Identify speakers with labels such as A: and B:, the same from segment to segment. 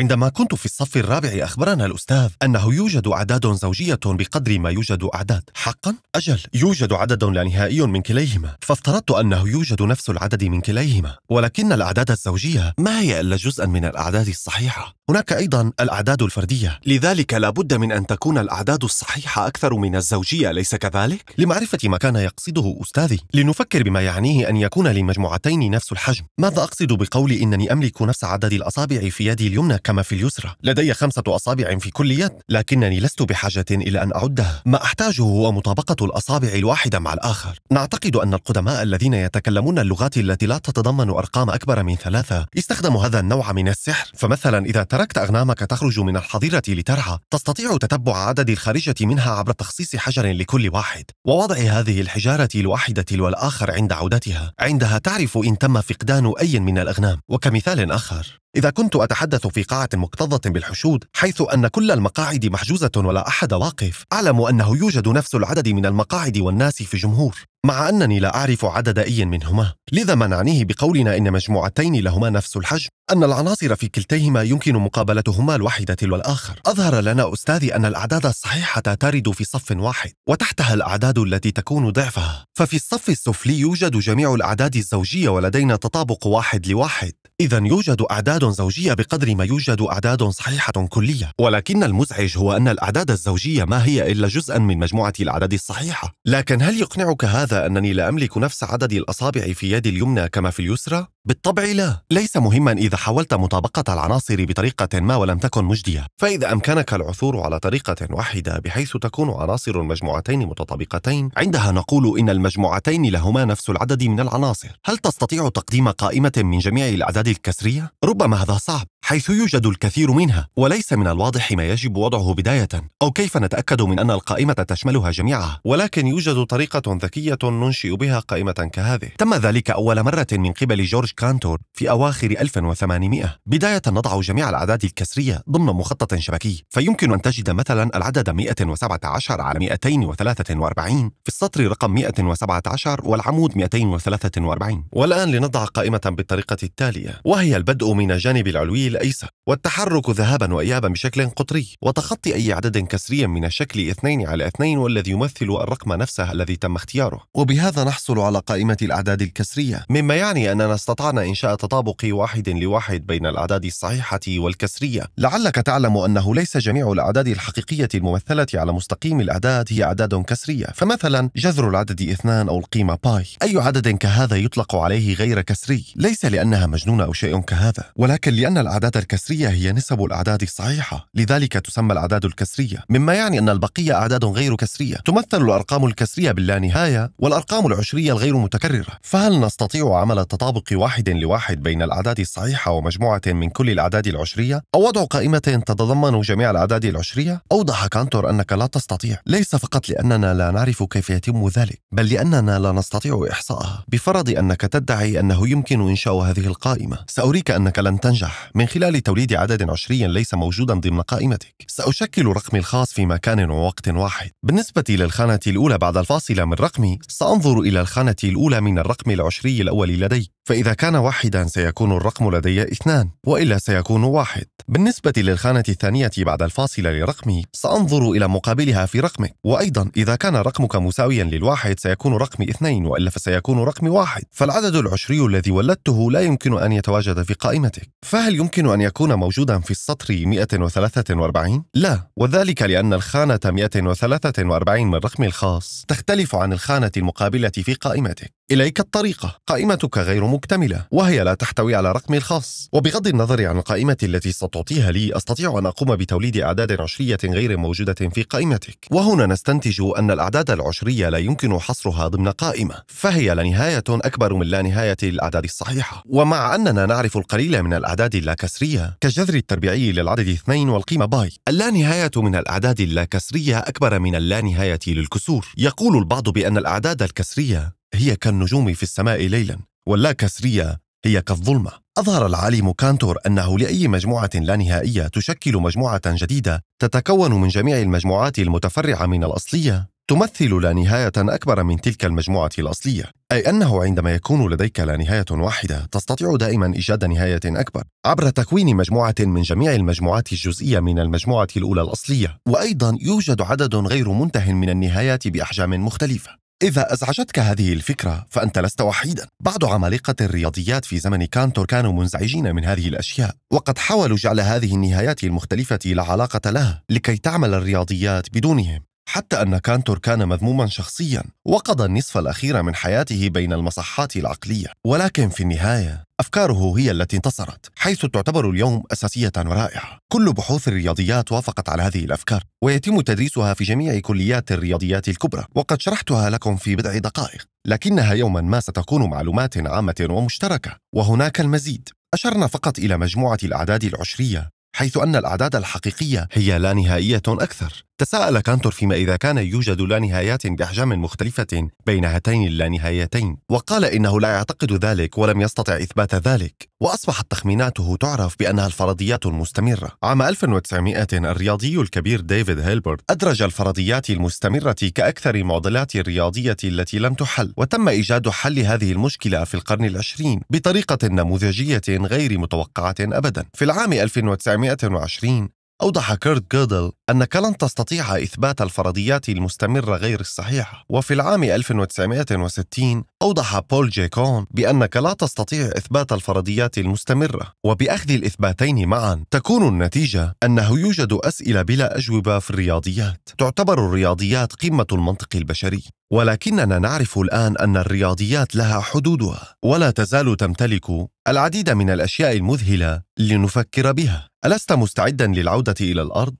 A: عندما كنت في الصف الرابع أخبرنا الأستاذ أنه يوجد أعداد زوجية بقدر ما يوجد أعداد حقا؟ أجل يوجد عدد لا نهائي من كليهما فافترضت أنه يوجد نفس العدد من كليهما ولكن الأعداد الزوجية ما هي إلا جزءا من الأعداد الصحيحة هناك أيضا الأعداد الفردية لذلك لابد من أن تكون الأعداد الصحيحة أكثر من الزوجية ليس كذلك؟ لمعرفة ما كان يقصده أستاذي لنفكر بما يعنيه أن يكون لمجموعتين نفس الحجم ماذا أقصد بقول إنني أملك نفس عدد الأصابع في يدي اليمنى كما في اليسرى لدي خمسة أصابع في كل يد لكنني لست بحاجة إلى أن أعدها ما أحتاجه هو مطابقة الأصابع الواحدة مع الآخر نعتقد أن القدماء الذين يتكلمون اللغات التي لا تتضمن أرقام أكبر من ثلاثة استخدموا هذا النوع من السحر فمثلا إذا ترى تركت أغنامك تخرج من الحظيرة لترعى تستطيع تتبع عدد الخارجة منها عبر تخصيص حجر لكل واحد ووضع هذه الحجارة الواحدة تلو الآخر عند عودتها عندها تعرف إن تم فقدان أي من الأغنام وكمثال آخر إذا كنت أتحدث في قاعة مكتظة بالحشود حيث أن كل المقاعد محجوزة ولا أحد واقف، أعلم أنه يوجد نفس العدد من المقاعد والناس في جمهور، مع أنني لا أعرف عدد أي منهما، لذا ما نعنيه بقولنا إن مجموعتين لهما نفس الحجم، أن العناصر في كلتيهما يمكن مقابلتهما الواحدة تلو الآخر. أظهر لنا أستاذي أن الأعداد الصحيحة ترد في صف واحد، وتحتها الأعداد التي تكون ضعفها، ففي الصف السفلي يوجد جميع الأعداد الزوجية ولدينا تطابق واحد لواحد، إذا يوجد أعداد أعداد زوجية بقدر ما يوجد أعداد صحيحة كلية ولكن المزعج هو أن الأعداد الزوجية ما هي إلا جزءا من مجموعة الأعداد الصحيحة لكن هل يقنعك هذا أنني لا أملك نفس عدد الأصابع في يدي اليمنى كما في اليسرى؟ بالطبع لا ليس مهما إذا حاولت مطابقة العناصر بطريقة ما ولم تكن مجدية فإذا أمكنك العثور على طريقة واحدة بحيث تكون عناصر المجموعتين متطابقتين عندها نقول إن المجموعتين لهما نفس العدد من العناصر هل تستطيع تقديم قائمة من جميع الأعداد الكسرية؟ ربما رغم هذا صعب حيث يوجد الكثير منها وليس من الواضح ما يجب وضعه بداية أو كيف نتأكد من أن القائمة تشملها جميعها ولكن يوجد طريقة ذكية ننشئ بها قائمة كهذه تم ذلك أول مرة من قبل جورج كانتور في أواخر 1800 بداية نضع جميع الأعداد الكسرية ضمن مخطط شبكي فيمكن أن تجد مثلا العدد 117 على 243 في السطر رقم 117 والعمود 243 والآن لنضع قائمة بالطريقة التالية وهي البدء من الجانب العلوي الأيسر والتحرك ذهابا وإيابا بشكل قطري وتخطي أي عدد كسري من الشكل 2 على 2 والذي يمثل الرقم نفسه الذي تم اختياره وبهذا نحصل على قائمة الأعداد الكسرية مما يعني أننا استطعنا إنشاء تطابق واحد لواحد بين الأعداد الصحيحة والكسرية لعلك تعلم أنه ليس جميع الأعداد الحقيقية الممثلة على مستقيم الأعداد هي أعداد كسرية فمثلا جذر العدد 2 أو القيمة باي أي عدد كهذا يطلق عليه غير كسري ليس لأنها مجنونة أو شيء كهذا ولكن لأن الأعداد الكسرية هي نسب الأعداد الصحيحة لذلك تسمى الأعداد الكسرية مما يعني أن البقية أعداد غير كسرية تمثل الأرقام الكسرية باللانهاية والأرقام العشرية الغير متكررة فهل نستطيع عمل تطابق واحد لواحد بين الأعداد الصحيحة ومجموعة من كل الأعداد العشرية أو وضع قائمة تتضمن جميع الأعداد العشرية أوضح كانتور أنك لا تستطيع ليس فقط لأننا لا نعرف كيف يتم ذلك بل لأننا لا نستطيع إحصائها بفرض أنك تدعي أنه يمكن إنشاء هذه القائمة سأريك أنك لن تنجح من خلال توليد عدد عشري ليس موجودا ضمن قائمتك سأشكل رقمي الخاص في مكان ووقت واحد بالنسبة للخانة الأولى بعد الفاصلة من رقمي سأنظر إلى الخانة الأولى من الرقم العشري الأول لدي فإذا كان واحدا سيكون الرقم لدي اثنان وإلا سيكون واحد بالنسبة للخانة الثانية بعد الفاصل لرقمي سأنظر إلى مقابلها في رقمك وأيضا إذا كان رقمك مساويا للواحد سيكون رقمي اثنين وإلا فسيكون رقمي واحد فالعدد العشري الذي ولدته لا يمكن أن يتواجد في قائمتك فهل يمكن أن يكون موجودا في السطر 143 لا وذلك لأن الخانة 143 من رقمي الخاص تختلف عن الخانة المقابلة في قائمتك إليك الطريقة قائمتك غير مكتملة وهي لا تحتوي على رقمي الخاص وبغض النظر عن القائمة التي ستعطيها لي أستطيع أن أقوم بتوليد أعداد عشرية غير موجودة في قائمتك وهنا نستنتج أن الأعداد العشرية لا يمكن حصرها ضمن قائمة فهي لا نهاية أكبر من لا نهاية للأعداد الصحيحة ومع أننا نعرف القليل من الأعداد اللاكسرية كالجذر التربيعي للعدد اثنين والقيمة باي اللانهاية من الأعداد اللاكسرية أكبر من اللانهاية للكسور يقول البعض بأن الأعداد الكسرية هي كالنجوم في السماء ليلا واللاكسرية هي كالظلمة أظهر العالم كانتور أنه لأي مجموعة لا نهائية تشكل مجموعة جديدة تتكون من جميع المجموعات المتفرعة من الأصلية تمثل لا نهاية أكبر من تلك المجموعة الأصلية أي أنه عندما يكون لديك لا نهاية واحدة تستطيع دائما إيجاد نهاية أكبر عبر تكوين مجموعة من جميع المجموعات الجزئية من المجموعة الأولى الأصلية وأيضا يوجد عدد غير منتهٍ من النهايات بأحجام مختلفة إذا أزعجتك هذه الفكرة فأنت لست وحيدا بعض عمالقة الرياضيات في زمن كانتور كانوا منزعجين من هذه الأشياء وقد حاولوا جعل هذه النهايات المختلفة لا علاقة لها لكي تعمل الرياضيات بدونهم حتى أن كانتور كان مذموما شخصيا وقضى النصف الأخير من حياته بين المصحات العقلية ولكن في النهاية أفكاره هي التي انتصرت حيث تعتبر اليوم أساسية ورائعة كل بحوث الرياضيات وافقت على هذه الأفكار ويتم تدريسها في جميع كليات الرياضيات الكبرى وقد شرحتها لكم في بضع دقائق لكنها يوما ما ستكون معلومات عامة ومشتركة وهناك المزيد أشرنا فقط إلى مجموعة الأعداد العشرية حيث أن الأعداد الحقيقية هي لا نهائية أكثر تساءل كانتور فيما إذا كان يوجد لا نهايات بأحجام مختلفة بين هاتين اللانهايتين وقال إنه لا يعتقد ذلك ولم يستطع إثبات ذلك وأصبحت تخميناته تعرف بأنها الفرضيات المستمرة عام 1900 الرياضي الكبير ديفيد هيلبرت أدرج الفرضيات المستمرة كأكثر المعضلات الرياضية التي لم تحل وتم إيجاد حل هذه المشكلة في القرن العشرين بطريقة نموذجية غير متوقعة أبدا في العام 1920 أوضح كيرت جودل أنك لن تستطيع إثبات الفرضيات المستمرة غير الصحيحة وفي العام 1960 أوضح بول جي كون بأنك لا تستطيع إثبات الفرضيات المستمرة وبأخذ الإثباتين معا تكون النتيجة أنه يوجد أسئلة بلا أجوبة في الرياضيات تعتبر الرياضيات قمة المنطق البشري ولكننا نعرف الآن أن الرياضيات لها حدودها ولا تزال تمتلك العديد من الأشياء المذهلة لنفكر بها ألست مستعدا للعودة إلى الأرض؟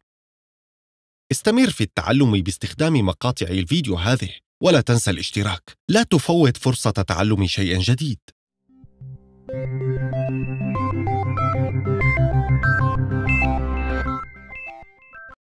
A: استمر في التعلم باستخدام مقاطع الفيديو هذه ولا تنسى الاشتراك لا تفوت فرصة تعلم شيء جديد